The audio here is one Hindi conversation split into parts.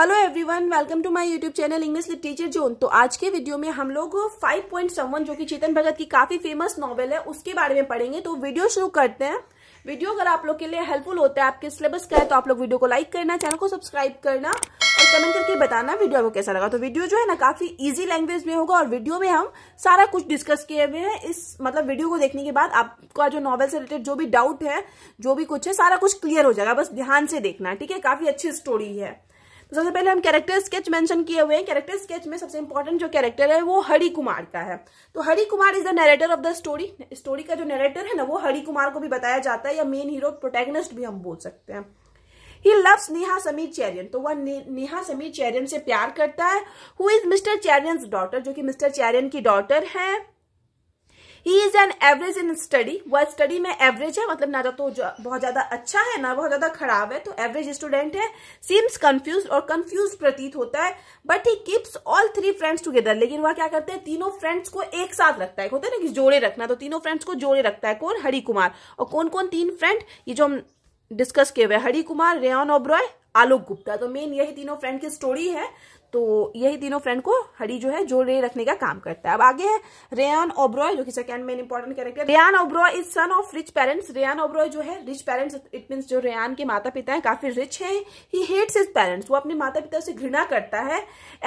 Hello everyone welcome to my YouTube channel English lit teacher zone तो आज के वीडियो में हम लोग फाइव पॉइंट सेवन जो कि चेतन भगत की काफी फेमस नॉवेल है उसके बारे में पढ़ेंगे तो वीडियो शुरू करते हैं वीडियो अगर आप लोग के लिए हेल्पफुल होता है आपके सिलेबस का है तो आप लोग वीडियो को लाइक करना चैनल को सब्सक्राइब करना और कमेंट करके बताना वीडियो आपको कैसा लगा तो वीडियो जो है ना काफी इजी लैंग्वेज में होगा और वीडियो में हम सारा कुछ डिस्कस किए हुए हैं इस मतलब वीडियो को देखने के बाद आपका जो नॉवल से रिलेटेड जो भी डाउट है जो भी कुछ है सारा कुछ क्लियर हो जाएगा बस ध्यान से देखना ठीक है काफी अच्छी स्टोरी है सबसे पहले हम कैरेक्टर स्केच मेंशन किए हुए हैं कैरेक्टर स्केच में सबसे इंपॉर्टेंट जो कैरेक्टर है वो हरी कुमार का है तो Hari Kumar is the narrator of the story story का जो नैरेटर है ना वो हरी कुमार को भी बताया जाता है या मेन हीरो प्रोटेगनिस्ट भी हम बोल सकते हैं ही लव्स नेहा समीर चैरियन तो वह नेहा समीर चैरियन से प्यार करता है who is mister Cherian daughter जो कि मिस्टर चैरियन की डॉटर है he is an average in study वह स्टडी में एवरेज है मतलब ना तो, तो बहुत ज्यादा अच्छा है ना बहुत ज्यादा खराब है तो एवरेज स्टूडेंट है सीम्स कंफ्यूज और कंफ्यूज प्रतीत होता है but he keeps all three friends together लेकिन वह क्या करते हैं तीनों फ्रेंड्स को एक साथ रखता है होता है ना कि जोड़े रखना तो तीनों फ्रेंड्स को जोड़े रखता है कौन हरी कुमार और कौन कौन तीन फ्रेंड ये जो हम डिस्कस किए हुए हरी कुमार रेन ओब्रॉय आलोक गुप्ता तो मेन यही तीनों फ्रेंड की स्टोरी है तो यही तीनों फ्रेंड को हड़ी जो है जोड़ रे रखने का काम करता है अब आगे है रेयान ओब्रॉय जो कि second main important character Ryan Oberoi is son of rich parents Ryan Oberoi जो है रिच पेरेंट्स इट मीन जो रेयान के माता पिता हैं काफी रिच हैं ही हेट्स हिज पेरेंट्स वो अपने माता पिता से घृणा करता है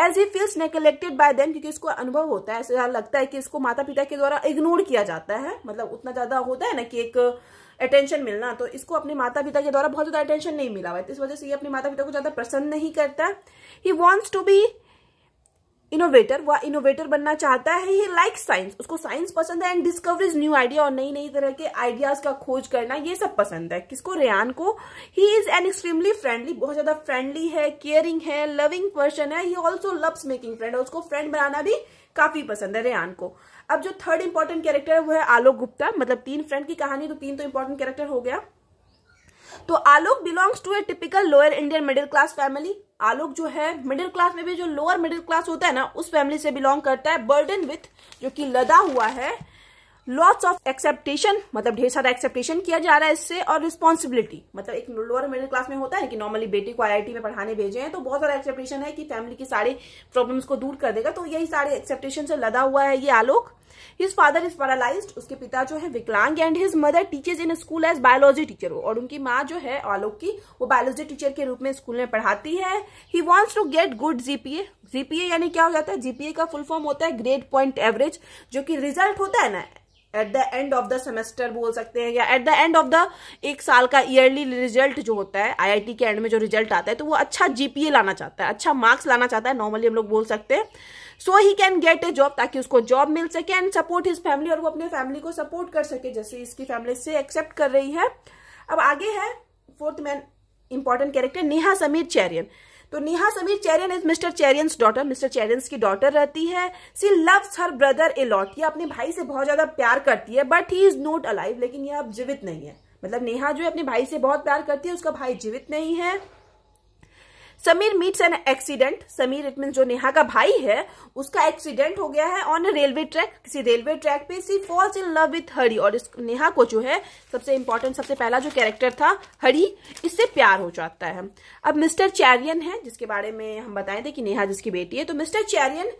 as he feels neglected by them क्योंकि उसको अनुभव होता है ऐसा लगता है कि इसको माता पिता के द्वारा इग्नोर किया जाता है मतलब उतना ज्यादा होता है ना कि एक अटेंशन मिलना तो इसको अपने माता पिता के द्वारा बहुत ज्यादा अटेंशन नहीं मिला हुआ तो इस वजह से ये अपने माता पिता को ज्यादा पसंद नहीं करता he wants to be innovator वह इनोवेटर बनना चाहता है ही लाइक साइंस उसको साइंस पसंद है एंड डिस्कवरीज न्यू आइडिया और नई नई तरह के आइडियाज का खोज करना ये सब पसंद है किसको रेयान को he is an extremely friendly बहुत ज्यादा फ्रेंडली है केयरिंग है लविंग पर्सन है he also loves making friend उसको फ्रेंड बनाना भी काफी पसंद है रेहान को अब जो थर्ड इंपॉर्टेंट कैरेक्टर है वो है आलोक गुप्ता मतलब तीन फ्रेंड की कहानी तो तीन तो इंपॉर्टेंट कैरेक्टर हो गया तो Alok belongs to a typical lower Indian middle class family Alok जो है मिडिल क्लास में भी जो लोअर मिडिल क्लास होता है ना उस फैमिली से बिलोंग करता है बर्डन विथ जो कि लदा हुआ है लॉट्स ऑफ एक्सेप्टेशन मतलब ढेर सारा एक्सेप्टेशन किया जा रहा है इससे और रिस्पॉन्सिबिलिटी मतलब एक लोअर मिडिल क्लास में होता है कि नॉर्मली बेटी को आईआईटी में पढ़ाने भेजे हैं तो बहुत सारा एक्सेप्टेशन है कि फैमिली की सारी प्रॉब्लम्स को दूर कर देगा तो यही सारे एक्सेप्टेशन से लदा हुआ है ये Alok his father is paralyse उसके पिता जो है विकलांग and his mother teachers in school as biology teacher हो और उनकी माँ जो है आलोक की वो बायोलॉजी टीचर के रूप में स्कूल में पढ़ाती है he wants to get good GPA GPA यानी क्या हो जाता है जीपीए का फुल फॉर्म होता है ग्रेड पॉइंट एवरेज जो कि रिजल्ट होता है ना at the end of the semester बोल सकते हैं या at the end of the एक साल का ईयरली रिजल्ट जो होता है आईआईटी के एंड में जो रिजल्ट आता है तो वो अच्छा जीपीए लाना चाहता है अच्छा मार्क्स लाना चाहता है नॉर्मली हम लोग बोल सकते हैं so he can get a job ताकि उसको जॉब मिल सके एंड सपोर्ट हिज फैमिली और वो अपने फैमिली को सपोर्ट कर सके जैसे इसकी फैमिली से एक्सेप्ट कर रही है अब आगे है fourth main important character Neha Sameer Cherian तो Neha Sameer Cherian is mister Cherian's daughter mister Cherian's की डॉटर रहती है she loves her brother a lot ये अपने भाई से बहुत ज्यादा प्यार करती है but he is not alive लेकिन ये अब जीवित नहीं है मतलब नेहा जो है अपने भाई से बहुत प्यार करती है उसका भाई जीवित नहीं है Sameer meets an accident Sameer it mean जो नेहा का भाई है उसका एक्सीडेंट हो गया है ऑन रेलवे ट्रैक किसी रेलवे ट्रैक पे she falls in love with Hari और इस नेहा को जो है सबसे इंपॉर्टेंट सबसे पहला जो कैरेक्टर था हरी इससे प्यार हो जाता है अब मिस्टर चैरियन है जिसके बारे में हम बताए थे कि नेहा जिसकी बेटी है तो mister Cherian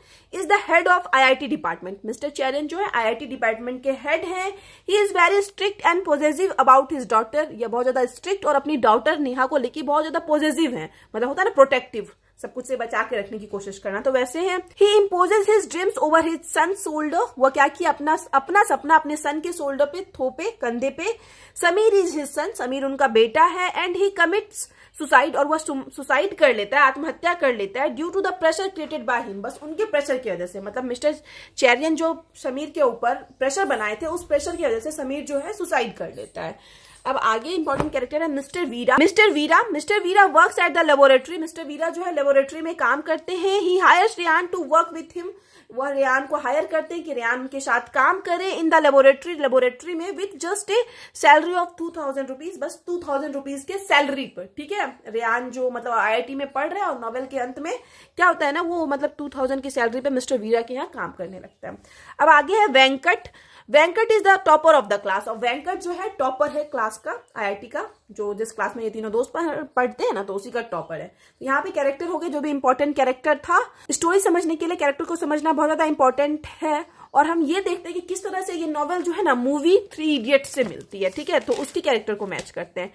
is the head of T department mister Cherian जो है टी डिपार्टमेंट के हेड है he is very strict and positive about his daughter या बहुत ज्यादा स्ट्रिक्ट और अपनी डॉटर नेहा को लेकर बहुत ज्यादा पॉजिटिव है मतलब होता है प्रोटेक्टिव सब कुछ से बचा के रखने की कोशिश करना तो वैसे है he imposes his dreams over his son shoulder वो क्या कि अपना अपना सपना अपने सन के सोल्डर पे थोपे कंधे पे Sameer is his son Sameer उनका बेटा है एंड ही कमिट्स सुसाइड और वह सुसाइड कर लेता है आत्महत्या कर लेता है due to the pressure created by him बस उनके प्रेशर की वजह से मतलब मिस्टर चैरियन जो समीर के ऊपर प्रेशर बनाए थे उस प्रेशर की वजह से समीर जो है सुसाइड कर लेता है अब आगे इंपॉर्टेंट कैरेक्टर है mister Veera mister Veera mister Veera work at the laboratory mister Veera जो है लेबोरेटरी में काम करते हैं he hire Ryan to work with him वह रियान को हायर करते हैं कि रियान के साथ काम करे इन द लेबोरेटरी लेबोरेटरी में with just a salary of two thousand rupees बस टू थाउजेंड रुपीज के सैलरी पर ठीक है रियान जो मतलब आईआईटी में पढ़ रहा है और नोवेल के अंत में क्या होता है ना वो मतलब टू थाउजेंड की सैलरी पर मिस्टर वीरा के यहाँ काम करने लगता है अब आगे है Venkat Venkat is the topper of the class और वेंकट जो है टॉपर है क्लास का आईआईटी का जो जिस क्लास में ये तीनों दोस्त पढ़ते हैं ना तो उसी का टॉपर है तो यहाँ पे कैरेक्टर हो गए जो भी इंपॉर्टेंट कैरेक्टर था स्टोरी समझने के लिए कैरेक्टर को समझना बहुत ज्यादा इंपॉर्टेंट है और हम ये देखते हैं कि किस तरह से ये नॉवल जो है ना मूवी थ्री इडियट से मिलती है ठीक है तो उसके कैरेक्टर को मैच करते हैं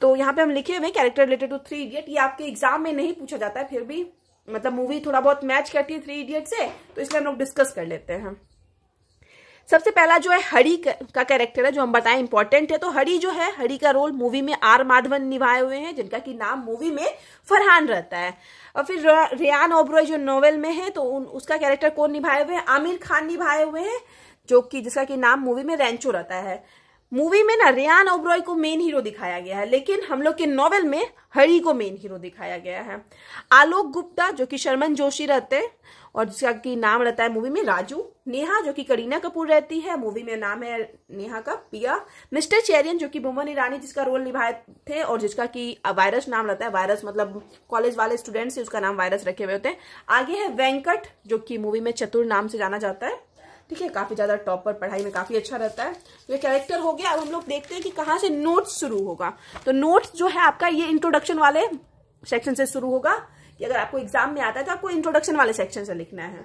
तो यहाँ पे हम लिखे हुए character related to three idiot ये आपके एग्जाम में नहीं पूछा जाता है फिर भी मतलब मूवी थोड़ा बहुत मैच करती है थ्री इडियट से तो इसलिए हम लोग डिस्कस कर लेते हैं सबसे पहला जो है हरी का कैरेक्टर है जो हम बताएं इंपॉर्टेंट है तो हरी जो है हरी का रोल मूवी में आर माधवन निभाए हुए हैं जिनका की नाम मूवी में फरहान रहता है और फिर रियान ओब्रॉय जो नोवेल में है तो उन, उसका कैरेक्टर कौन निभाए हुए हैं आमिर खान निभाए हुए हैं जो कि जिसका कि नाम मूवी में रेंचो रहता है मूवी में ना रियान ओब्रॉय को मेन हीरो दिखाया गया है लेकिन हम लोग के नॉवेल में हरी को मेन हीरो दिखाया गया है आलोक गुप्ता जो कि शर्मन जोशी रहते हैं और जिसका की नाम रहता है मूवी में राजू नेहा जो कि करीना कपूर रहती है मूवी में नाम है नेहा का पिया मिस्टर चेरियन जो कि भुवन ईरानी जिसका रोल निभाए थे और जिसका कि वायरस नाम रहता है वायरस मतलब कॉलेज वाले स्टूडेंट से उसका नाम वायरस रखे हुए होते हैं आगे है वेंकट जो की मूवी में चतुर नाम से जाना जाता है ठीक है काफी ज्यादा टॉप पर पढ़ाई में काफी अच्छा रहता है ये कैरेक्टर हो गया अब हम लोग देखते हैं कि कहाँ से नोट्स शुरू होगा तो नोट्स जो है आपका ये इंट्रोडक्शन वाले सेक्शन से शुरू होगा कि अगर आपको एग्जाम में आता है तो आपको इंट्रोडक्शन वाले सेक्शन से लिखना है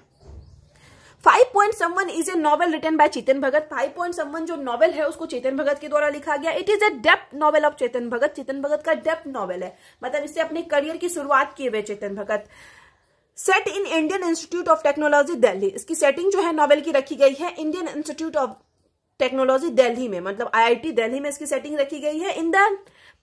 five point someone is a novel written by Chetan Bhagat five point someone जो नॉवल है उसको चेतन भगत के द्वारा लिखा गया it is a debut novel of Chetan Bhagat Chetan Bhagat का डेप्थ नॉवल है मतलब इससे अपने करियर की शुरुआत किए हुए Chetan Bhagat set in Indian Institute of Technology Delhi इसकी सेटिंग जो है नॉवल की रखी गई है Indian Institute of Technology Delhi में मतलब आई दिल्ली में इसकी सेटिंग रखी गई है इन द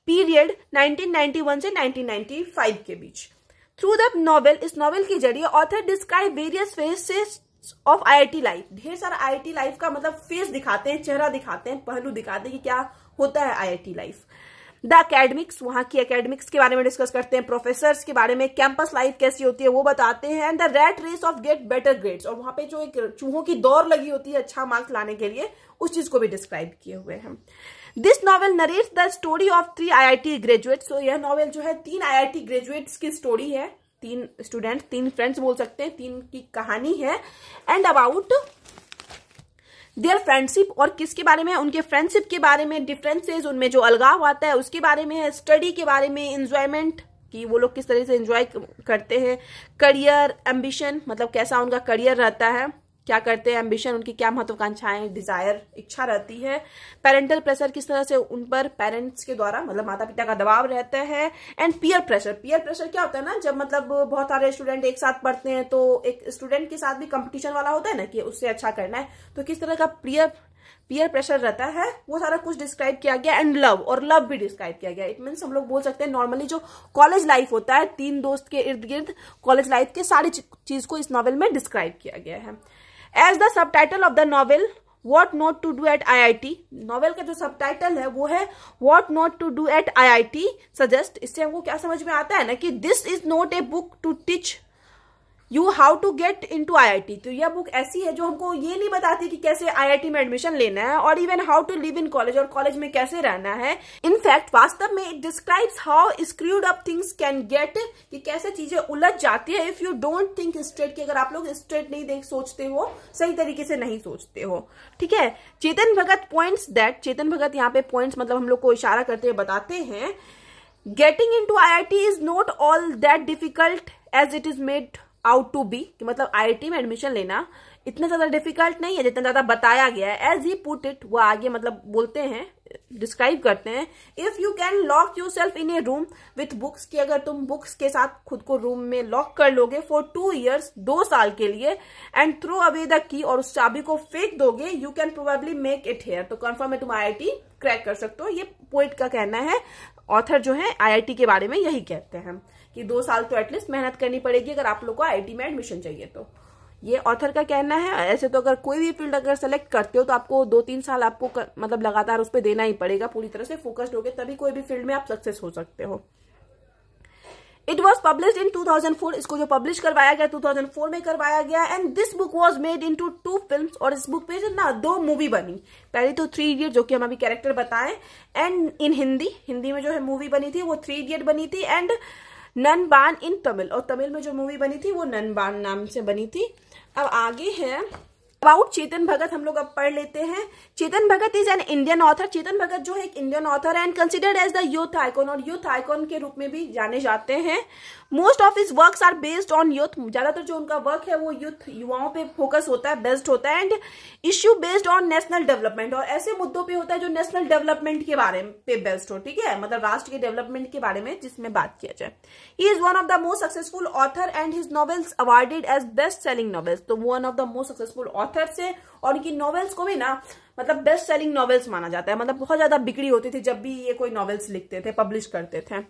पीरियड 1991 से 1995 के बीच थ्रू द नॉवेल इस नॉवेल के जरिए author describe various phases of IIT life ढेर सारा आईआईटी लाइफ का मतलब फेस दिखाते हैं चेहरा दिखाते हैं पहलू दिखाते हैं कि क्या होता है आईआईटी लाइफ द अकेडमिक्स वहां की अकेडमिक्स के बारे में डिस्कस करते हैं प्रोफेसर के बारे में कैंपस लाइफ कैसी होती है वो बताते हैं and the rat race of get better grades और वहां पे जो एक चूहों की दौड़ लगी होती है अच्छा मार्क्स लाने के लिए उस चीज को भी डिस्क्राइब किए हुए हैं this novel narrate the story of three I T graduate so यह नॉवल जो है तीन आई आई टी ग्रेजुएट्स की स्टोरी है तीन स्टूडेंट तीन फ्रेंड्स बोल सकते हैं तीन की कहानी है एंड अबाउट देयर फ्रेंडशिप और किसके बारे में उनके फ्रेंडशिप के बारे में डिफरेंसेज उनमें जो अलगाव आता है उसके बारे में है स्टडी के बारे में इंजॉयमेंट कि वो लोग किस तरह से इंजॉय करते हैं करियर एम्बिशन मतलब कैसा उनका करियर रहता है क्या करते हैं एम्बिशन उनकी क्या महत्वाकांक्षाएं डिजायर इच्छा रहती है पेरेंटल प्रेशर किस तरह से उन पर पेरेंट्स के द्वारा मतलब माता पिता का दबाव रहता है and peer pressure peer pressure क्या होता है ना जब मतलब बहुत सारे स्टूडेंट एक साथ पढ़ते हैं तो एक स्टूडेंट के साथ भी कंपटीशन वाला होता है ना कि उससे अच्छा करना है तो किस तरह का पीयर पीयर प्रेशर रहता है वो सारा कुछ डिस्क्राइब किया गया एंड लव और लव भी डिस्क्राइब किया गया इट मीन्स हम लोग बोल सकते हैं नॉर्मली जो कॉलेज लाइफ होता है तीन दोस्त के इर्द गिर्द कॉलेज लाइफ के सारी चीज को इस नॉवल में डिस्क्राइब किया गया है as the subtitle of the novel what not to do at I I T novel का जो सब टाइटल है वो है what not to do at I I T suggest इससे हमको क्या समझ में आता है ना कि this is not a book to teach you how to get into I तो यह बुक ऐसी है जो हमको ये नहीं बताती कि कैसे आई में एडमिशन लेना है और even how to live in college और कॉलेज में कैसे रहना है इनफैक्ट वास्तव में it describes how screwed up things can get कि कैसे चीजें उलझ जाती है if you don't think straight की अगर आप लोग स्ट्रेट नहीं देख सोचते हो सही तरीके से नहीं सोचते हो ठीक है चेतन भगत पॉइंट्स दैट चेतन भगत यहाँ पे पॉइंट्स मतलब हम लोग को इशारा करते हुए बताते हैं getting into I I T is not all that difficult as it is made out to be कि मतलब आई में एडमिशन लेना इतना ज्यादा डिफिकल्ट नहीं है जितना ज्यादा बताया गया है एज ही पुट इट वो आगे मतलब बोलते हैं डिस्क्राइब करते हैं if you can lock yourself in a room with books की अगर तुम बुक्स के साथ खुद को रूम में लॉक कर लोगे फॉर टू ईयर्स दो साल के लिए and throw away the key और उस चाबी को फेंक दोगे you can probably make it here तो कन्फर्म है तुम आई क्रैक कर सकते हो ये पोइट का कहना है ऑथर जो है आई के बारे में यही कहते हैं कि दो साल तो एटलीस्ट मेहनत करनी पड़ेगी अगर आप लोग को आईटी में एडमिशन चाहिए तो ये ऑथर का कहना है ऐसे तो अगर कोई भी फील्ड अगर सेलेक्ट करते हो तो आपको दो तीन साल आपको कर, मतलब लगातार उस पर देना ही पड़ेगा पूरी तरह से फोकस्ड होकर तभी कोई भी फील्ड में आप सक्सेस हो सकते हो इट वॉज पब्लिश इन 2004 इसको जो पब्लिश करवाया गया 2004 में करवाया गया and this book was made into two film और इस बुक पे ना दो मूवी बनी पहली तो थ्री इडियट जो कि हम अभी कैरेक्टर बताएं एंड इन हिंदी हिंदी में जो है मूवी बनी थी वो थ्री इडियट बनी थी एंड ननबान इन तमिल और तमिल में जो मूवी बनी थी वो ननबान नाम से बनी थी अब आगे है अबाउट चेतन भगत हम लोग अब पढ़ लेते हैं Chetan Bhagat is an Indian author Chetan Bhagat जो है एक Indian author and considered as the youth icon और यूथ आइकॉन के रूप में भी जाने जाते हैं most of his work are based on youth ज्यादातर जो उनका वर्क है वो यूथ युवाओं पे फोकस होता है बेस्ड होता है and issue based on national development और ऐसे मुद्दों पे होता है जो नेशनल डेवलपमेंट के बारे में पे बेस्ड हो ठीक है मतलब राष्ट्र के डेवलपमेंट के बारे में जिसमें बात किया जाए he is one of the most successful author and his novels awarded as best selling novels तो one of the most successful author से और उनकी नॉवेल्स को भी ना मतलब बेस्ट सेलिंग नॉवेल्स माना जाता है मतलब बहुत ज्यादा बिक्री होती थी जब भी ये कोई नॉवेल्स लिखते थे पब्लिश करते थे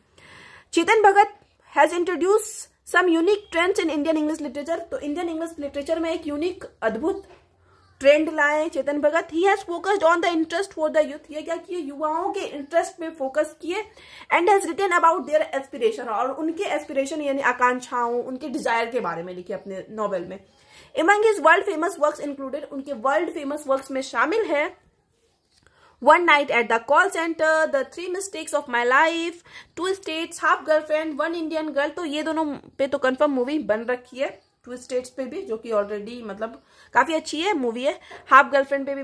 Chetan Bhagat has introduce some unique trends in Indian English literature तो इंडियन इंग्लिश लिटरेचर में एक यूनिक अद्भुत ट्रेंड लाए Chetan Bhagat he has focused on the interest for the youth ये क्या किए युवाओं के इंटरेस्ट पे फोकस किए and has written about their aspiration और उनके एस्पिरेशन यानी आकांक्षाओं उनके डिजायर के बारे में लिखे अपने नॉवेल में among his world famous works included उनके वर्ल्ड फेमस वर्क्स में शामिल है one night at the call center the three mistakes of my life two states half girlfriend one indian girl तो ये दोनों पे तो कन्फर्म मूवी बन रखी है टू स्टेट्स पे भी जो कि ऑलरेडी मतलब काफ़ी अच्छी है मूवी है हाफ गर्लफ्रेंड पे भी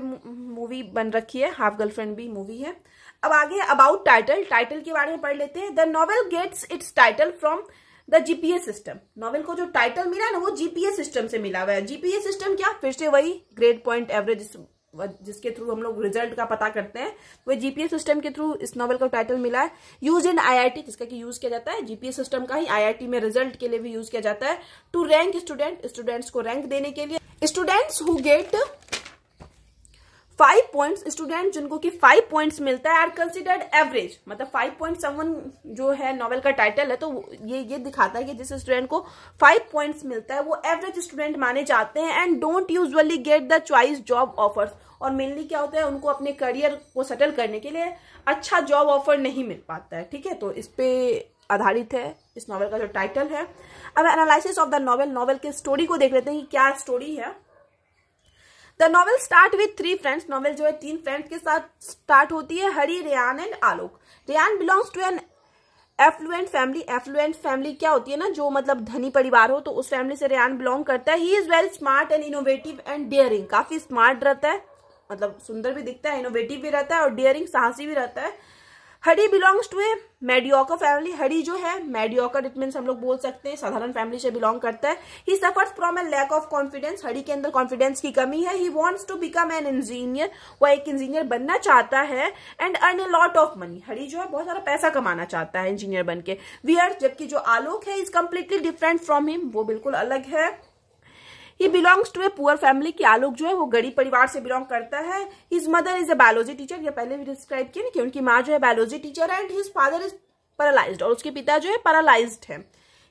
मूवी बन रखी है हाफ गर्लफ्रेंड भी मूवी है अब आगे अबाउट टाइटल टाइटल के बारे में पढ़ लेते हैं the novel gets its title from the GPS system novel को जो टाइटल मिला ना वो जीपीएस सिस्टम से मिला हुआ है जीपीए सिस्टम क्या फिर से वही ग्रेड पॉइंट एवरेज जिसके थ्रू हम लोग रिजल्ट का पता करते हैं वह जीपीएस सिस्टम के थ्रू इस नॉवल का टाइटल मिला है यूज इन आईआईटी जिसका कि यूज किया जाता है जीपीएस सिस्टम का ही आईआईटी में रिजल्ट के लिए भी यूज किया जाता है टू रैंक स्टूडेंट स्टूडेंट्स को रैंक देने के लिए students who get five points student जिनको कि फाइव पॉइंट्स मिलता है आर कंसिडर्ड एवरेज मतलब फाइव पॉइंट सेवन जो है नॉवल का टाइटल है तो ये ये दिखाता है कि जिस स्टूडेंट को फाइव पॉइंट्स मिलता है वो एवरेज स्टूडेंट माने जाते हैं and don't usually get the choice job offers और मेनली क्या होता है उनको अपने करियर को सेटल करने के लिए अच्छा जॉब ऑफर नहीं मिल पाता है ठीक है तो इस पे आधारित है इस नॉवल का जो टाइटल है अब analysis of the novel novel के स्टोरी को देख लेते हैं कि क्या स्टोरी है the novel start with three friends novel जो है तीन फ्रेंड्स के साथ स्टार्ट होती है Hari Ryan and Alok Ryan belongs to an affluent family affluent family क्या होती है ना जो मतलब धनी परिवार हो तो उस फैमिली से रियान बिलोंग करता है he is well smart and innovative and daring काफी स्मार्ट रहता है मतलब सुंदर भी दिखता है इनोवेटिव भी रहता है और डेयरिंग साहसी भी रहता है Hari belongs to a mediocre family Hari जो है मेडियोकर इट मीन हम लोग बोल सकते हैं साधारण फैमिली से बिलोंग करता है he suffers from a lack of confidence Hari के अंदर कॉन्फिडेंस की कमी है he wants to become an engineer वह एक इंजीनियर बनना चाहता है and earn a lot of money Hari जो है बहुत सारा पैसा कमाना चाहता है इंजीनियर बन के वी आर जबकि जो आलोक है is completely different from him वो बिल्कुल अलग है he belongs to a poor family की आलोक जो है वो गरीब परिवार से बिलोंग करता है his mother is a biology teacher ये पहले भी डिस्क्राइब किया ना कि उनकी माँ जो है बायोलॉजी टीचर है and his father is paralysed और उसके पिता जो है पैरालाइज है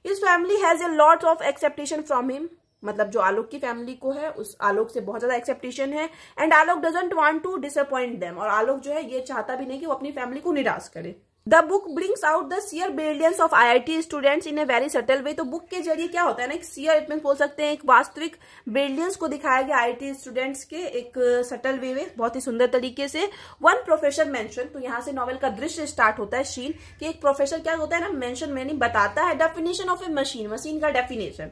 his family has a lot of expectation from him मतलब जो आलोक की फैमिली को है उस आलोक से बहुत ज्यादा एक्सेप्टेशन है and Alok doesn't want to disappoint them और आलोक जो है ये चाहता भी नहीं कि वो अपनी फैमिली को निराश करे the book brings out the sheer brilliance of I I T students in a very subtle way तो बुक के जरिए क्या होता है ना एक सियर इट मीन बोल सकते हैं एक वास्तविक ब्रिलियंस को दिखाया गया आई आई टी स्टूडेंट्स के एक सटल वे में बहुत ही सुंदर तरीके से वन प्रोफेसर मैंशन तो यहाँ से नॉवल का दृश्य स्टार्ट होता है शीन कि एक प्रोफेसर क्या होता है ना मैंशन मैंने बताता है definition of a machine machine का डेफिनेशन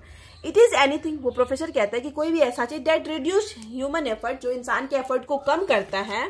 इट इज एनीथिंग वो प्रोफेसर कहता है कि कोई भी ऐसा चीज डेट रिड्यूस ह्यूमन एफर्ट जो इंसान के एफर्ट को कम करता है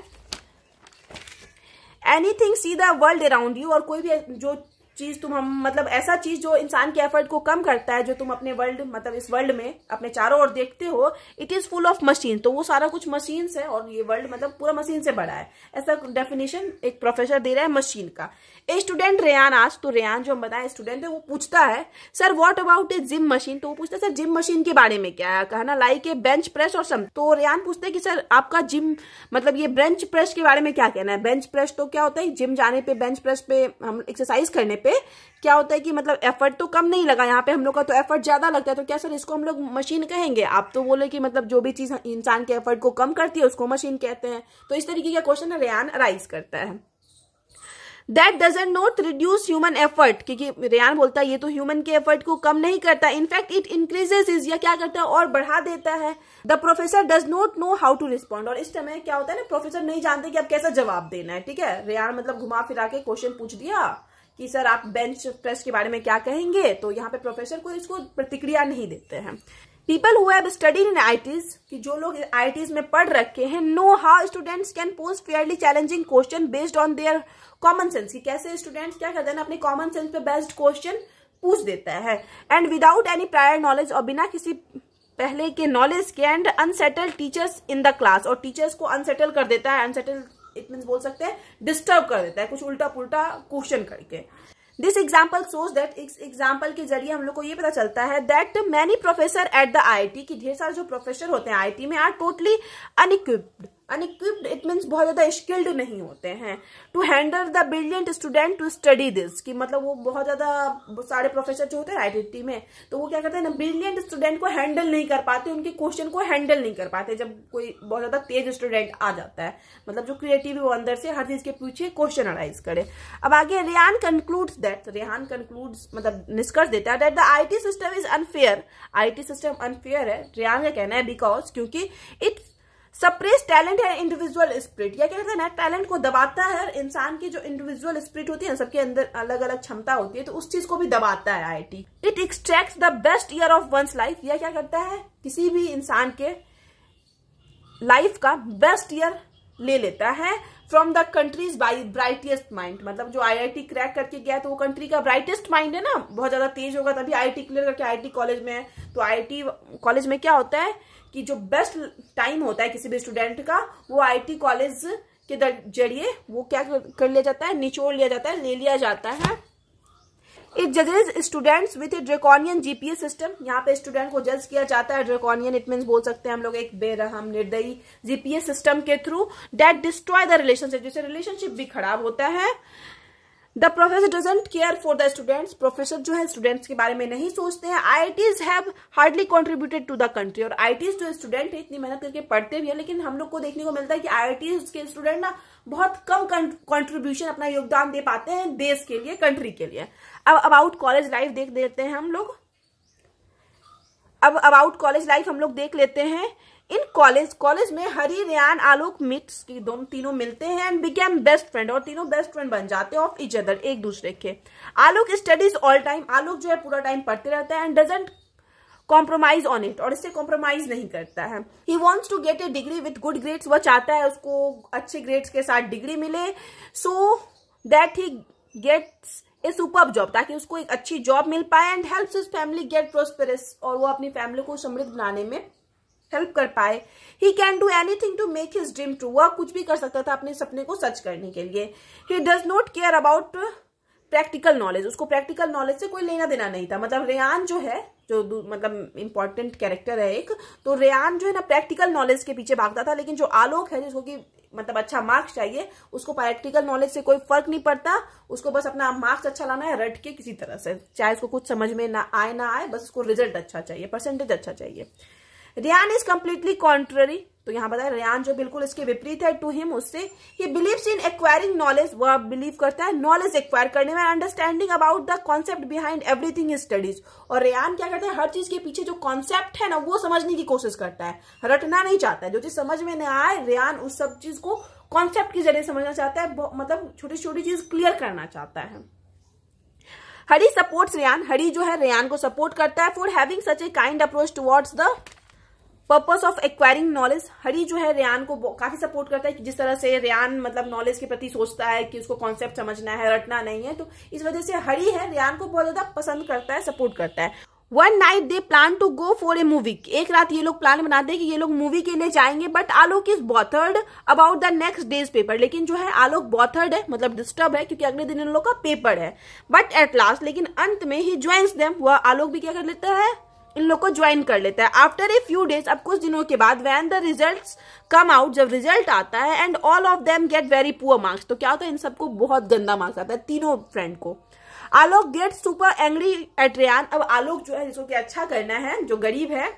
anything see the world around you और कोई भी जो चीज तुम हम मतलब ऐसा चीज जो इंसान के एफर्ट को कम करता है जो तुम अपने वर्ल्ड मतलब इस वर्ल्ड में अपने चारों ओर देखते हो it is full of machine तो वो सारा कुछ मशीन है और ये वर्ल्ड मतलब पूरा मशीन से बड़ा है ऐसा डेफिनेशन एक प्रोफेसर दे रहा है मशीन का स्टूडेंट रेयान आज तो रेयान जो हम बताए स्टूडेंट है वो पूछता है sir what about a gym machine तो वो पूछता है सर जिम मशीन के बारे में क्या है कहना लाइक ए बेंच प्रेस और सम तो रेयान पूछते हैं कि सर आपका जिम मतलब ये बेंच प्रेस के बारे में क्या कहना है बेंच प्रेस तो क्या होता है जिम जाने पे बेंच प्रेस पे हम एक्सरसाइज करने पे क्या होता है कि मतलब एफर्ट तो कम नहीं लगा यहाँ पे हम लोग का तो एफर्ट ज्यादा लगता है तो क्या सर इसको हम लोग मशीन कहेंगे आप तो बोले कि मतलब जो भी चीज इंसान के एफर्ट को कम करती है उसको मशीन कहते हैं तो इस तरीके का क्वेश्चन रेयान राइज करता है that doesn't not reduce human effort क्योंकि रेयान बोलता है ये तो ह्यूमन के एफर्ट को कम नहीं करता इनफैक्ट इट इंक्रीजेज इज या क्या करता है और बढ़ा देता है the professor does not know how to respond और इस समय क्या होता है ना प्रोफेसर नहीं जानते कि अब कैसा जवाब देना है ठीक है रेयान मतलब घुमा फिरा के क्वेश्चन पूछ दिया कि सर आप बेंच प्रेस के बारे में क्या कहेंगे तो यहाँ पे प्रोफेसर को इसको प्रतिक्रिया नहीं देते हैं people who studied in IITs की जो लोग आई टीज में पढ़ रखे हैं know how students can post fairly challenging question based on their common sense की कैसे स्टूडेंट्स क्या करते हैं अपने कॉमन सेंस पे बेस्ड क्वेश्चन पूछ देता है and without any prior knowledge और बिना किसी पहले के नॉलेज के and unsettle teachers in the class और टीचर्स को अनसेटल कर देता है अनसेटल इट मीन बोल सकते हैं डिस्टर्ब कर देता है कुछ उल्टा पुल्टा क्वेश्चन करके दिस एग्जाम्पल सोच दैट इस एग्जाम्पल के जरिए हम लोग को ये पता चलता है that many professor at the I की ढेर सारे जो प्रोफेसर होते हैं आई में are totally unequipped unequipped it means बहुत ज़्यादा स्किल्ड नहीं होते हैं to handle the brilliant student to study this कि मतलब वो बहुत ज़्यादा सारे प्रोफेसर जो होते हैं आई में तो वो क्या करते हैं ना ब्रिलियंट स्टूडेंट को हैंडल नहीं कर पाते उनके क्वेश्चन को हैंडल नहीं कर पाते जब कोई बहुत ज़्यादा तेज स्टूडेंट आ जाता है मतलब जो क्रिएटिव वो अंदर से हर चीज़ के पीछे क्वेश्चन अराइज करे अब आगे Ryan concludes that Ryan concludes मतलब निष्कर्ष देता है that the I system is unfair I system unfair है रेहान का कहना है बिकॉज क्योंकि इट सप्रेस टैलेंट है इंडिविजुअल स्प्रिट या क्या कहते हैं ना टैलेंट को दबाता है इंसान की जो इंडिविजुअल स्प्रिट होती है ना सबके अंदर अलग अलग क्षमता होती है तो उस चीज को भी दबाता है टी it extract the best year of one's life या क्या करता है किसी भी इंसान के लाइफ का बेस्ट ईयर ले लेता है from the countries by brightest mind मतलब जो आईआईटी क्रैक करके गया तो वो कंट्री का ब्राइटेस्ट माइंड है ना बहुत ज्यादा तेज होगा तभी आईआईटी क्लियर करके आईआईटी कॉलेज में है तो आईआईटी कॉलेज में क्या होता है कि जो बेस्ट टाइम होता है किसी भी स्टूडेंट का वो आईटी कॉलेज के जरिए वो क्या कर लिया जाता है निचोड़ लिया जाता है ले लिया जाता है इट जजेज students with a draconian GPA system यहाँ पे स्टूडेंट को जज किया जाता है ड्रेकोनियन इट मीन बोल सकते हैं हम लोग एक बेरहम निर्दयी जीपीए सिस्टम के through that destroy the relationship जिससे रिलेशनशिप भी खराब होता है the professor doesn't care for the students professor जो है स्टूडेंट्स के बारे में नहीं सोचते हैं IITs have hardly contributed to the country और आई टीज जो स्टूडेंट है इतनी मेहनत करके पढ़ते भी है लेकिन हम लोग को देखने को मिलता है कि आई टीज के स्टूडेंट ना बहुत कम कॉन्ट्रीब्यूशन अपना योगदान दे पाते हैं देश के लिए कंट्री के लिए अब अबाउट कॉलेज लाइफ देख लेते हैं हम लोग अब अबाउट कॉलेज लाइफ हम लोग देख लेते हैं इन कॉलेज कॉलेज में हरी रियान आलोक मिट्स की दोनों तीनों मिलते हैं एंड बिकेम बेस्ट फ्रेंड और तीनों बेस्ट फ्रेंड बन जाते हैं ऑफ इच अदर एक दूसरे के Alok studies all time Alok जो है पूरा टाइम पढ़ते रहते हैं and doesn't compromise on it और इससे कॉम्प्रोमाइज नहीं करता है he wants to get a degree with good grades वह चाहता है उसको अच्छे ग्रेड्स के साथ डिग्री मिले so that he gets a super job ताकि उसको एक अच्छी जॉब मिल पाए and helps his family get prosperous और वो अपनी फैमिली को समृद्ध बनाने में हेल्प कर पाए he can do anything to make his dream true वह कुछ भी कर सकता था अपने सपने को सच करने के लिए he does not care about practical knowledge उसको प्रैक्टिकल नॉलेज से कोई लेना देना नहीं था मतलब रेयान जो है जो मतलब इम्पोर्टेंट कैरेक्टर है एक तो रेयान जो है ना प्रैक्टिकल नॉलेज के पीछे भागता था लेकिन जो आलोक है जिसको कि मतलब अच्छा मार्क्स चाहिए उसको प्रैक्टिकल नॉलेज से कोई फर्क नहीं पड़ता उसको बस अपना मार्क्स अच्छा लाना है रट के किसी तरह से चाहे उसको कुछ समझ में ना आए ना आए बस उसको रिजल्ट अच्छा चाहिए परसेंटेज अच्छा चाहिए रियान इज कंप्लीटली कॉन्ट्ररी तो यहाँ बताया रियान जो बिल्कुल इसके विपरीत है टू हिम उससे he believe in acquiring knowledge वह बिलीव करता है नॉलेज एक्वायर करने में understanding about the concept behind everything is studies और रियान क्या करता है हर चीज के पीछे जो कॉन्सेप्ट है ना वो समझने की कोशिश करता है रटना नहीं चाहता है जो चीज समझ में नहीं आए रियान उस सब चीज को कॉन्सेप्ट के जरिए समझना चाहता है मतलब छोटी छोटी चीज क्लियर करना चाहता है हरी सपोर्ट्स रियान हरी जो है रियान को सपोर्ट करता है for having such a kind approach towards the purpose of acquiring knowledge Hari जो है रियान को काफी सपोर्ट करता है कि जिस तरह से रियान मतलब नॉलेज के प्रति सोचता है कि उसको कॉन्सेप्ट समझना है रटना नहीं है तो इस वजह से हरी है रियान को बहुत ज्यादा पसंद करता है सपोर्ट करता है one night they plan to go for a movie एक रात ये लोग प्लान बनाते हैं कि ये लोग मूवी के लिए जाएंगे but Alok is bothered about the next day's paper लेकिन जो है आलोक बॉथर्ड है मतलब डिस्टर्ब है क्योंकि अगले दिन इन लोग का पेपर है बट एट लास्ट लेकिन अंत में ही ज्वाइंस देम वह आलोक भी क्या कर लेता है इन लोग को ज्वाइन कर लेता है आफ्टर ए फ्यू डेज अब कुछ दिनों के बाद when the result come out जब रिजल्ट आता है and all of them get very poor marks तो क्या होता है इन सबको बहुत गंदा मार्क्स आता है तीनों फ्रेंड को Alok get super angry at Ryan अब आलोक जो है जिसको कि अच्छा करना है जो गरीब है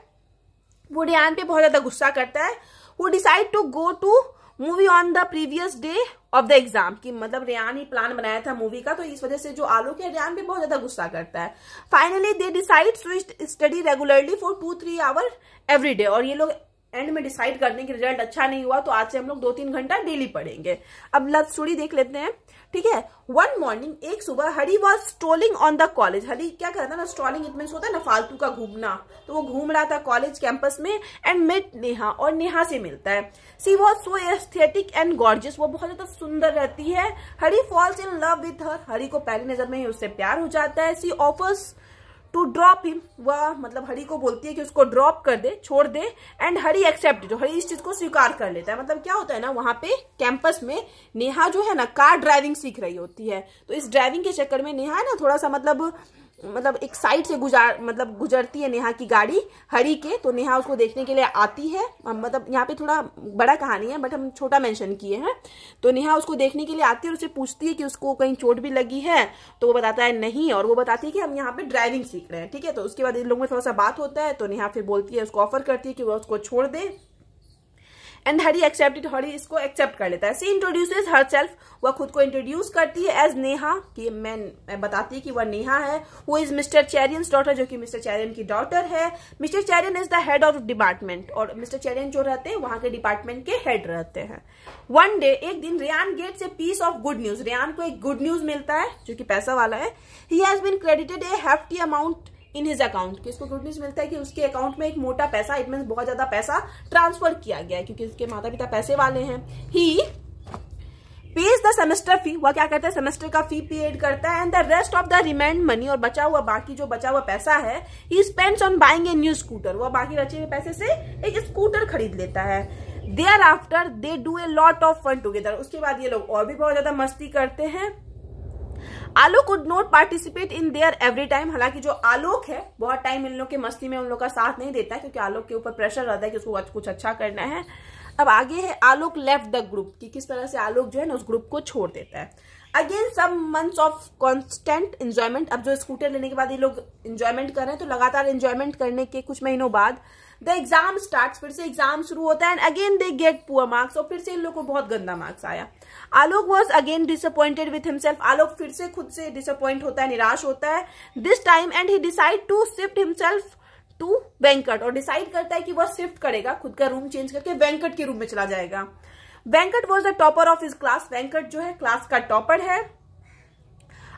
वो रियान पे बहुत ज्यादा गुस्सा करता है वो decide to go to movie on the previous day of the exam की मतलब रियान ही प्लान बनाया था मूवी का तो इस वजह से जो आलोक है रियान भी बहुत ज्यादा गुस्सा करता है finally they decide to study regularly for two three hour every day और ये लोग एंड में डिसाइड कर दें कि रिजल्ट अच्छा नहीं हुआ तो आज से हम लोग दो तीन घंटा डेली पढ़ेंगे अब लव स्टोरी देख लेते हैं ठीक है वन मॉर्निंग एक सुबह Hari was strolling on the college Hari क्या करता ना स्ट्रोलिंग इट मीन होता है ना फालतू का घूमना तो वो घूम रहा था कॉलेज कैंपस में एंड मिट नेहा और नेहा से मिलता है she was so aesthetic and gorgeous वो बहुत ज्यादा सुंदर रहती है Hari falls in love with her Hari को पहली नजर में ही उससे प्यार हो जाता है she offers to drop him वह मतलब हरी को बोलती है कि उसको ड्रॉप कर दे छोड़ दे एंड हरी एक्सेप्ट जो इस चीज को स्वीकार कर लेता है मतलब क्या होता है ना वहां पे कैंपस में नेहा जो है ना कार ड्राइविंग सीख रही होती है तो इस ड्राइविंग के चक्कर में नेहा ना थोड़ा सा मतलब मतलब एक साइड से गुजार मतलब गुजरती है नेहा की गाड़ी हरी के तो नेहा उसको देखने के लिए आती है मतलब यहाँ पे थोड़ा बड़ा कहानी है बट हम छोटा मेंशन किए हैं तो नेहा उसको देखने के लिए आती है और उसे पूछती है कि उसको कहीं चोट भी लगी है तो वो बताता है नहीं और वो बताती है कि हम यहाँ पे ड्राइविंग सीख रहे हैं ठीक है तो उसके बाद इन लोगों में थोड़ा सा बात होता है तो नेहा फिर बोलती है उसको ऑफर करती है कि वह उसको छोड़ दे एंड हरी एक्सेप्टेड हरी इसको एक्सेप्ट कर लेता है सी इंट्रोड्यूस हर सेल्फ वह खुद को इंट्रोड्यूस करती है एज नेहा कि मैं, मैं बताती है कि वह नेहा है वो इज मिस्टर चैरियन डॉटर जो कि मिस्टर चैरियन की डॉटर है mister Cherian is the head of department और मिस्टर चैरियन जो रहते हैं वहां के डिपार्टमेंट के हेड रहते हैं वन डे एक दिन रियान गेट से piece of good news Ryan को एक गुड न्यूज मिलता है जो कि पैसा वाला है he has been credited a hefty amount in his account कि उसको गुड न्यूज मिलता है कि उसके अकाउंट में एक मोटा पैसा इट मीन बहुत ज्यादा पैसा ट्रांसफर किया गया है क्योंकि उसके माता पिता पैसे वाले हैं he pays the semester fee वह क्या करता है सेमेस्टर का फी पेड करता है and the rest of the remained money और बचा हुआ बाकी जो बचा हुआ पैसा है he spends on buying a new scooter वह बाकी बचे हुए पैसे से एक स्कूटर खरीद लेता है thereafter they do a lot of fun together उसके बाद ये लोग और भी बहुत ज्यादा मस्ती करते हैं Alok would not participate in their every time हालांकि जो आलोक है बहुत टाइम इन लोग के मस्ती में उन लोग का साथ नहीं देता क्योंकि आलोक के ऊपर प्रेशर रहता है कि उसको कुछ अच्छा करना है अब आगे है आलोक लेफ्ट द ग्रुप कि किस तरह से आलोक जो है ना उस ग्रुप को छोड़ देता है again some months of constant enjoyment अब जो स्कूटर लेने के बाद ये लोग इंजॉयमेंट कर रहे हैं तो लगातार इंजॉयमेंट करने के कुछ महीनों बाद द एग्जाम स्टार्ट फिर से एग्जाम शुरू होता है and again they get poor marks और फिर से इन लोग को बहुत गंदा मार्क्स आया Alok was again disappointed with himself Alok फिर से खुद से डिसअपॉइंट होता है निराश होता है this time and he decide to shift himself to Venkat और डिसाइड करता है कि वह शिफ्ट करेगा खुद का रूम चेंज करके वेंकट के रूम में चला जाएगा Venkat was the topper of his class Venkat जो है क्लास का टॉपर है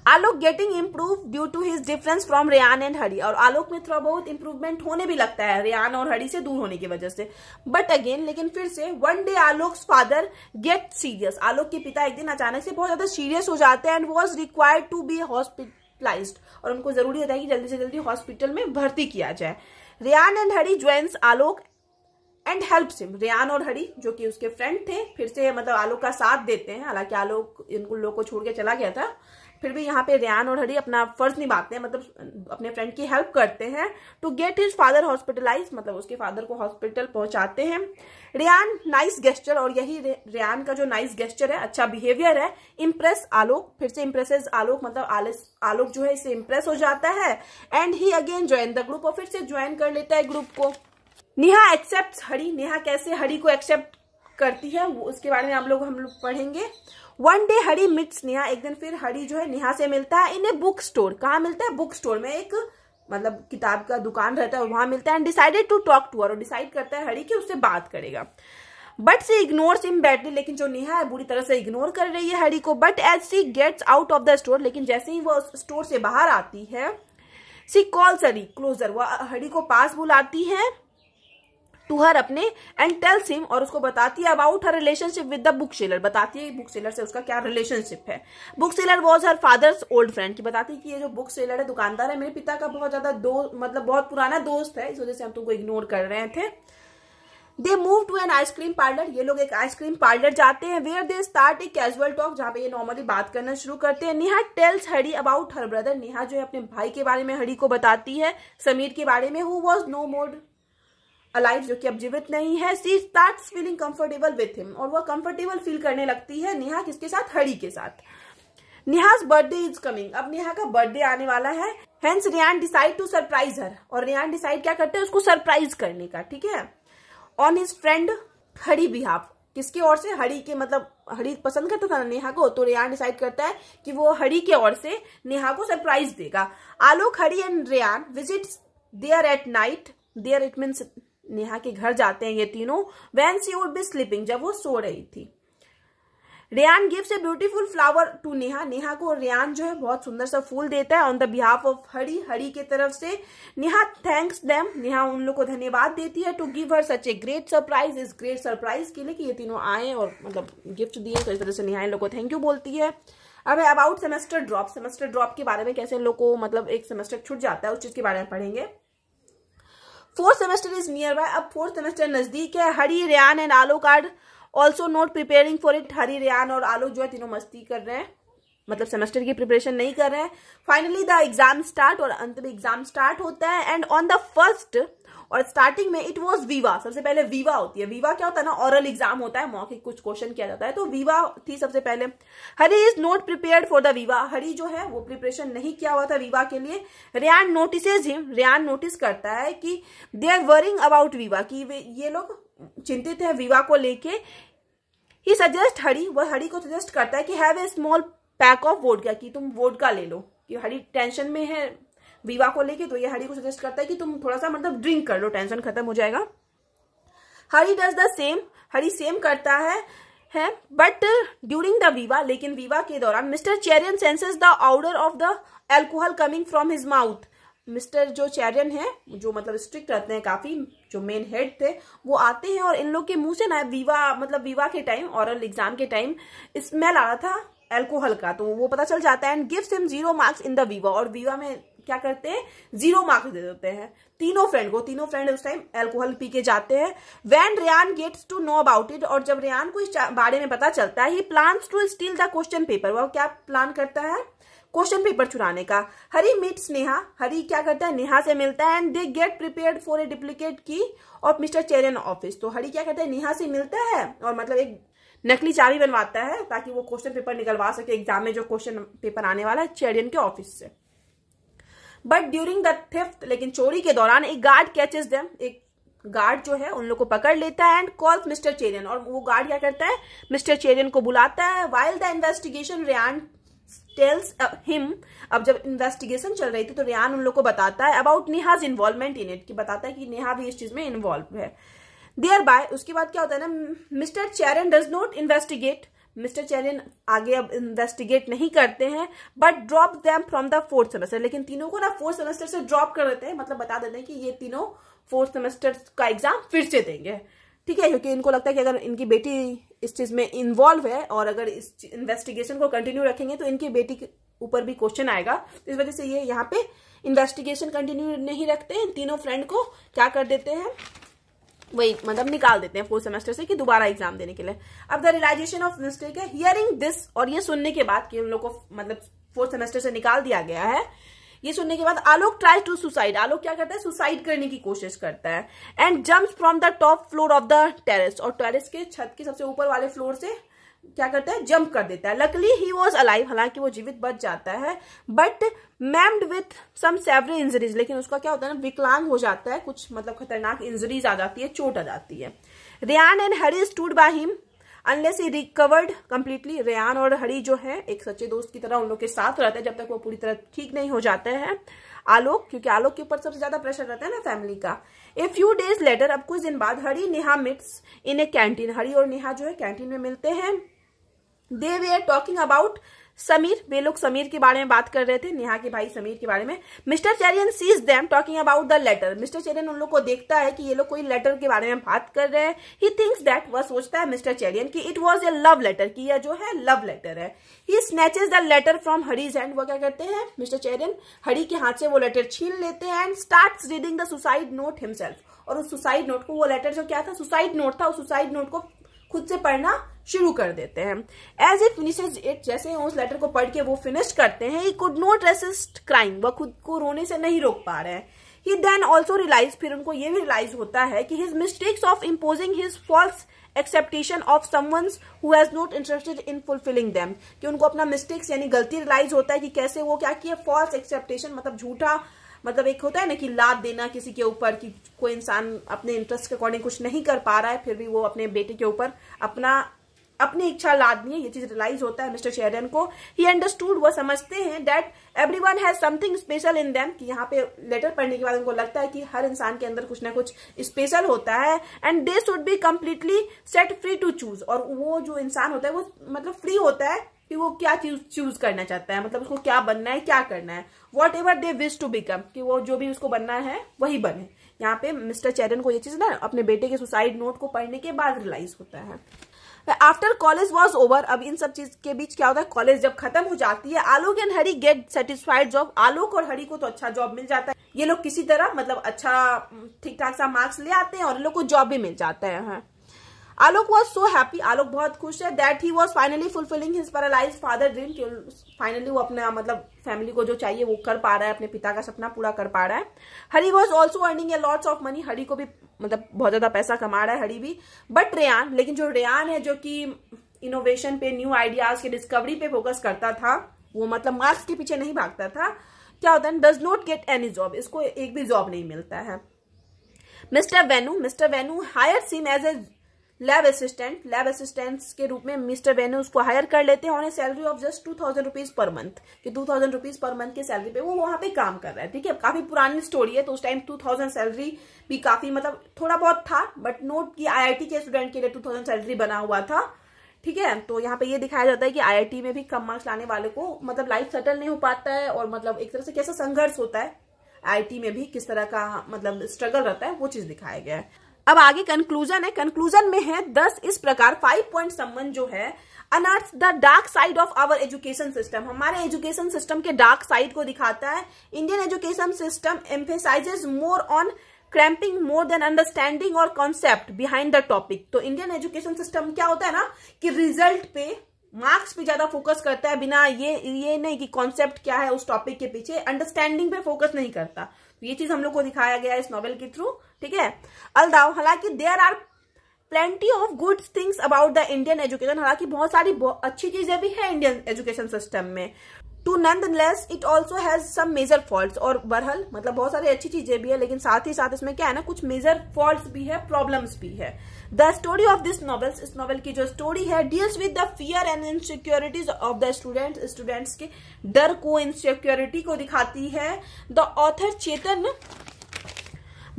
Alok getting improve due to his difference from Ryan and Hari और आलोक में थोड़ा बहुत इंप्रूवमेंट होने भी लगता है रियान और हरी से दूर होने की वजह से बट अगेन लेकिन फिर से one day Alok father get serious Alok के पिता एक दिन अचानक से बहुत ज्यादा सीरियस हो जाते हैं and was required to be hospitalize और उनको जरूरी होता है कि जल्दी से जल्दी हॉस्पिटल में भर्ती किया जाए Ryan and Hari joins Alok and help him Ryan और हरी जो कि उसके फ्रेंड थे फिर से मतलब आलोक का साथ देते हैं हालांकि आलोक इनको लोग को छोड़ के चला गया था फिर भी यहाँ पे रियान और हरी अपना फर्ज निभाते हैं मतलब अपने फ्रेंड की हेल्प करते हैं to get his father hospitalize मतलब उसके फादर को हॉस्पिटल पहुंचाते हैं रियान नाइस गेस्टर और यही रियान का जो नाइस गेस्टर है अच्छा बिहेवियर है इम्प्रेस आलोक फिर से इम्प्रेस आलोक मतलब आलोक जो है इसे इम्प्रेस हो जाता है and he again join the group और फिर से ज्वाइन कर लेता है ग्रुप को नेहा एक्सेप्ट हरी नेहा कैसे हरी को एक्सेप्ट करती है वो उसके बारे में आप लोग हम लोग पढ़ेंगे one day Hari meets Neha एक दिन फिर हरी जो है नेहा से मिलता है इन ए बुक स्टोर कहाँ मिलता है बुक स्टोर में एक मतलब किताब का दुकान रहता है वहां मिलता है and decided to talk to और डिसाइड करता है हरी कि उससे बात करेगा but she ignore him badly लेकिन जो नेहा है बुरी तरह से इग्नोर कर रही है हरी को but as she gets out of the store लेकिन जैसे ही वो स्टोर से बाहर आती है सी कॉल्स हरी क्लोजर वो हरी को पास बुलाती है टू हर अपने एंड टेल्स हिम और उसको बताती है about her relationship with the book seller बताती है बुक सेलर से उसका क्या रिलेशनशिप है book seller was her father's old friend की बताती है कि ये जो बुक सेलर है दुकानदार है मेरे पिता का बहुत ज्यादा दो मतलब बहुत पुराना दोस्त है इस वजह से हम तुमको इग्नोर कर रहे थे they move to an ice cream parlour ये लोग एक आइसक्रीम पार्लर जाते हैं where they start a casual talk जहाँ पे ये नॉर्मली बात करना शुरू करते हैं Neha tells Hari about her brother Neha जो है अपने भाई के बारे में हरी को बताती है समीर के बारे में who was no more alive जो कि अब जीवित नहीं है she start feeling comfortable with him और वह कंफर्टेबल फील करने लगती है नेहा किसके साथ हरी के साथ नेहाज बर्थडे इज कमिंग अब नेहा का बर्थडे आने वाला है hence Ryan decide to surprise her और रियान डिसाइड क्या करते हैं उसको सरप्राइज करने का ठीक है on his friend Hari behalf किसके ओर से हरी के मतलब हरी पसंद करता था नेहा को तो रियान डिसाइड करता है कि वो हरी के ओर से नेहा को सरप्राइज देगा Alok Hari and Ryan visit there at night there it means Neha के घर जाते हैं ये तीनों when she would be sleeping जब वो सो रही थी Ryan gives a beautiful flower to Neha Neha को रेयान जो है बहुत सुंदर सा फूल देता है on the behalf of Hari Hari के तरफ से नेहा थैंक्स डैम नेहा उन लोग को धन्यवाद देती है to give her such a great surprise इस ग्रेट सरप्राइज के लिए कि ये तीनों आए और मतलब गिफ्ट दिए तो इस तरह से नेहा इन लोग को थैंक यू बोलती है अब about semester drop semester drop के बारे में कैसे इन लोग को मतलब एक सेमेस्टर छूट जाता है उस चीज के बारे में पढ़ेंगे fourth semester is nearby अब फोर्थ सेमेस्टर नजदीक है हरी रियान एंड आलो कार्ड also not preparing for it Hari Ryan और आलो जो है तीनों मस्ती कर रहे हैं मतलब सेमेस्टर की प्रिपरेशन नहीं कर रहे हैं फाइनली द एग्जाम स्टार्ट और अंत में एग्जाम स्टार्ट होता है एंड ऑन द फर्स्ट और स्टार्टिंग में इट वॉज वीवा सबसे पहले वीवा होती है वीवा क्या होता है ना ऑरल एग्जाम होता है मौके कुछ क्वेश्चन किया जाता है तो वीवा थी सबसे पहले Hari is not prepare for the viva Hari जो है वो प्रिपरेशन नहीं किया हुआ था वीवा के लिए रियान नोटिस हिम नोटिस करता है कि they are worrying about viva की ये लोग चिंतित है विवाह को लेके ही सजेस्ट हरी वह हरी को सजेस्ट करता है कि have a small pack of vodka कि तुम वोडका ले लो कि हरी टेंशन में है विवाह को लेके तो ये हरी को सजेस्ट करता है कि तुम थोड़ा सा मतलब ड्रिंक कर लो टेंशन खत्म हो जाएगा Hari does the same Hari same करता है है बट ड्यूरिंग द विवाह लेकिन विवाह के दौरान Mr Cherian senses the odour of the alcohol coming from his mouth Mr जो चैरियन है जो मतलब स्ट्रिक्ट रहते हैं काफी जो मेन हेड थे वो आते हैं और इन लोग के मुंह से ना विवाह मतलब विवाह के टाइम और एग्जाम के टाइम स्मेल आ रहा था एल्कोहल का तो वो पता चल जाता है and gives him zero marks in the viva और विवा में क्या करते हैं जीरो मार्क्स दे देते हैं तीनों फ्रेंड को तीनों फ्रेंड उस टाइम एल्कोहल पी के जाते हैं when Ryan gets to know about it और जब रियान को इस बारे में पता चलता है he plan to steal the question paper वह क्या प्लान करता है क्वेश्चन पेपर चुराने का हरी मीट्स नेहा हरी क्या करता है नेहा से मिलता है and they get prepared for a duplicate key of Mr Cherian office तो हरी क्या करता है नेहा से मिलता है और मतलब एक नकली चाबी बनवाता है ताकि वो क्वेश्चन पेपर निकलवा सके एग्जाम में जो क्वेश्चन पेपर आने वाला है चेरियन के ऑफिस से बट ड्यूरिंग द फिफ्थ लेकिन चोरी के दौरान एक गार्ड कैचेज दम एक गार्ड जो है उन लोग को पकड़ लेता है एंड कॉल्स मिस्टर चेरियन और वो गार्ड क्या करता है मिस्टर चेरियन को बुलाता है while the investigation Ryan tells him अब जब इन्वेस्टिगेशन चल रही थी तो रियान उन लोग को बताता है about Neha's involvement in it कि बताता है कि नेहा भी इस चीज में इन्वॉल्व है देयर बाय उसके बाद क्या होता है ना Mr Cherian does not investigate Mr Cherian आगे अब इन्वेस्टिगेट नहीं करते हैं but drop them from the fourth semester लेकिन तीनों को ना फोर्थ सेमेस्टर से ड्रॉप कर देते हैं मतलब बता देते हैं कि ये तीनों फोर्थ सेमेस्टर का एग्जाम फिर से देंगे ठीक है क्योंकि इनको लगता है कि अगर इनकी बेटी इस चीज में इन्वॉल्व है और अगर इस इन्वेस्टिगेशन को कंटिन्यू रखेंगे तो इनकी बेटी के ऊपर भी क्वेश्चन आएगा इस वजह से ये यहाँ पे इन्वेस्टिगेशन कंटिन्यू नहीं रखते इन तीनों फ्रेंड को क्या कर देते हैं वही मतलब निकाल देते हैं फोर्थ सेमेस्टर से कि दोबारा एग्जाम देने के लिए अब द रियलाइजेशन ऑफ मिस्टेक है हियरिंग दिस और ये सुनने के बाद कि उन लोग को मतलब फोर्थ सेमेस्टर से निकाल दिया गया है ये सुनने के बाद Alok try to suicide Alok क्या करता है सुसाइड करने की कोशिश करता है and jump from the top floor of the terrace और टेरेस के छत के सबसे ऊपर वाले फ्लोर से क्या करता है जंप कर देता है लकली ही वॉज अलाइव हालांकि वो जीवित बच जाता है but maimed with some severe injuries लेकिन उसका क्या होता है ना विकलांग हो जाता है कुछ मतलब खतरनाक इंजरीज आ जाती है चोट आ जाती है Ryan and Hari stood by him unless he recovered completely Ryan और हरी जो है एक सच्चे दोस्त की तरह उन लोग के साथ रहते हैं जब तक वो पूरी तरह ठीक नहीं हो जाते हैं आलोक क्योंकि आलोक के ऊपर सबसे ज्यादा प्रेशर रहता है ना फैमिली का ए फ्यू डेज लेटर अब कुछ दिन बाद Hari Neha meets in a canteen Hari और नेहा जो है कैंटीन में मिलते हैं they were talking about Sameer वे लोग समीर के बारे में बात कर रहे थे नेहा के भाई समीर के बारे में Mr Cherian sees them talking about the letter Mr Cherian उन लोग को देखता है कि ये लोग कोई लेटर के बारे में बात कर रहे हैं ही थिंक्स दैट वह सोचता है मिस्टर चेरियन कि it was a love letter कि यह जो है लव लेटर है he snatches the letter from Hari's hand वह क्या करते हैं मिस्टर चेरियन हरी के हाथ से वो लेटर छीन लेते हैं and start reading the suicide note himself और उस सुसाइड नोट को वो लेटर जो क्या था सुसाइड नोट था उस सुसाइड नोट को खुद से पढ़ना शुरू कर देते हैं एज इट फिनिश इट जैसे उस लेटर को पढ़ के वो फिनिश करते हैं he could not resist crime वह खुद को रोने से नहीं रोक पा रहे हैं ही देन ऑल्सो रियलाइज फिर उनको ये भी रियलाइज होता है कि his mistakes of imposing his false expectation of someone who has not interested in fulfilling them कि उनको अपना मिस्टेक्स यानी गलती रियलाइज होता है कि कैसे वो क्या किए फॉल्स एक्सेप्टेशन मतलब झूठा मतलब एक होता है ना कि लाद देना किसी के ऊपर कि कोई इंसान अपने इंटरेस्ट के अकॉर्डिंग कुछ नहीं कर पा रहा है फिर भी वो अपने बेटे के ऊपर अपना अपनी इच्छा लादनी है ये चीज रियलाइज होता है मिस्टर शेरन को ही अंडरस्टूड वो समझते हैं that everyone has something special in them कि यहाँ पे लेटर पढ़ने के बाद उनको लगता है कि हर इंसान के अंदर कुछ ना कुछ स्पेशल होता है and they should be completely set free to choose और वो जो इंसान होता है वो मतलब फ्री होता है कि वो क्या चीज चूज करना चाहता है मतलब उसको क्या बनना है क्या करना है whatever they wish to become कि वो जो भी उसको बनना है वही बने यहाँ पे मिस्टर चैरन को ये चीज ना अपने बेटे के सुसाइड नोट को पढ़ने के बाद रियलाइज होता है आफ्टर कॉलेज वॉज ओवर अब इन सब चीज के बीच क्या होता है कॉलेज जब खत्म हो जाती है Alok and Hari get satisfied job Alok और हरी को तो अच्छा जॉब मिल जाता है ये लोग किसी तरह मतलब अच्छा ठीक ठाक सा मार्क्स ले आते हैं और इन लोग को जॉब भी मिल जाता है हाँ। आलोक वॉज सो हैप्पी आलोक बहुत खुश है that he was finally fulfilling his paralyse father dream finally वो अपना मतलब फैमिली को जो चाहिए वो कर पा रहा है अपने पिता का सपना पूरा कर पा रहा है Hari was also earning a lots of money Hari को भी मतलब बहुत ज्यादा पैसा कमा रहा है हरी भी बट रेयान लेकिन जो रेयान है जो कि इनोवेशन पे न्यू आइडियाज के डिस्कवरी पे फोकस करता था वो मतलब मार्क्स के पीछे नहीं भागता था क्या होता है does not get any job इसको एक भी जॉब नहीं मिलता है Mr Venu Mr Venu hire him as a lab assistant lab assistant के रूप में मिस्टर बेन उसको हायर कर लेते हैं उन्हें salary of just two thousand rupees per month कि two thousand rupees per month की सैलरी पे वो वहां पे काम कर रहा है ठीक है काफी पुरानी स्टोरी है तो उस टाइम टू थाउजेंड सैलरी भी काफी मतलब थोड़ा बहुत था बट नोट कि आईआईटी के स्टूडेंट के लिए टू थाउजेंड सैलरी बना हुआ था ठीक है तो यहाँ पे ये दिखाया जाता है कि आईआईटी में भी कम मार्क्स लाने वाले को मतलब लाइफ सेटल नहीं हो पाता है और मतलब एक तरह से कैसा संघर्ष होता है आईआईटी में भी किस तरह का मतलब स्ट्रगल रहता है वो चीज दिखाया गया है अब आगे कंक्लूजन है कंक्लूजन में है दस इस प्रकार फाइव पॉइंट संबंध जो है unearth the dark side of our education system हमारे एजुकेशन सिस्टम के डार्क साइड को दिखाता है Indian education system emphasizes more on cramming more than understanding और कॉन्सेप्ट बिहाइंड द टॉपिक तो इंडियन एजुकेशन सिस्टम क्या होता है ना कि रिजल्ट पे मार्क्स पे ज्यादा फोकस करता है बिना ये ये नहीं कि कॉन्सेप्ट क्या है उस टॉपिक के पीछे अंडरस्टैंडिंग पे फोकस नहीं करता तो ये चीज हम लोग को दिखाया गया है इस नॉवेल के थ्रू ठीक है अलदाव हालांकि there are plenty of good things about the Indian education हालांकि बहुत सारी बहुत अच्छी चीजें भी है इंडियन एजुकेशन सिस्टम में nonetheless it also has some major fault और बरहल मतलब बहुत सारी अच्छी चीजें भी है लेकिन साथ ही साथ इसमें क्या है ना कुछ मेजर फॉल्ट भी है प्रॉब्लम्स भी है the story of this novels इस नॉवल की जो स्टोरी है deals with the fear and insecurities of the student students के डर को इनसिक्योरिटी को दिखाती है द ऑथर चेतन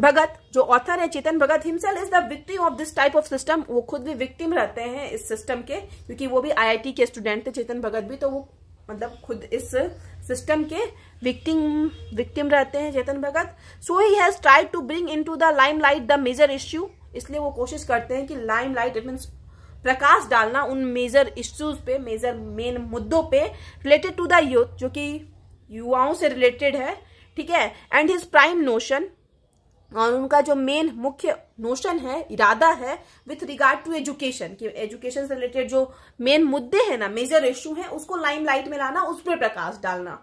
भगत जो ऑथर है Chetan Bhagat himself is the victim of this type of system वो खुद भी विक्टिम रहते हैं इस सिस्टम के क्योंकि वो भी आईआईटी के स्टूडेंट थे चेतन भगत भी तो वो मतलब खुद इस सिस्टम के विक्टिम विक्टिम रहते हैं Chetan Bhagat so he has tried to bring into the limelight the major issue इसलिए वो कोशिश करते हैं कि लाइम लाइट इट मीन्स प्रकाश डालना उन मेजर इश्यूज पे मेजर मेन मुद्दों पे रिलेटेड टू द यूथ जो कि युवाओं से रिलेटेड है ठीक है एंड हिज प्राइम नोशन और उनका जो मेन मुख्य नोशन है इरादा है विथ रिगार्ड टू एजुकेशन कि एजुकेशन से रिलेटेड जो मेन मुद्दे हैं ना मेजर इश्यू है उसको लाइम लाइट में लाना उस पर प्रकाश डालना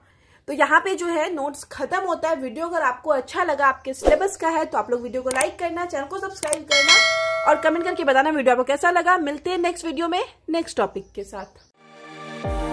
तो यहाँ पे जो है नोट्स खत्म होता है वीडियो अगर आपको अच्छा लगा आपके सिलेबस का है तो आप लोग वीडियो को लाइक करना चैनल को सब्सक्राइब करना और कमेंट करके बताना वीडियो आपको कैसा लगा मिलते हैं नेक्स्ट वीडियो में नेक्स्ट टॉपिक के साथ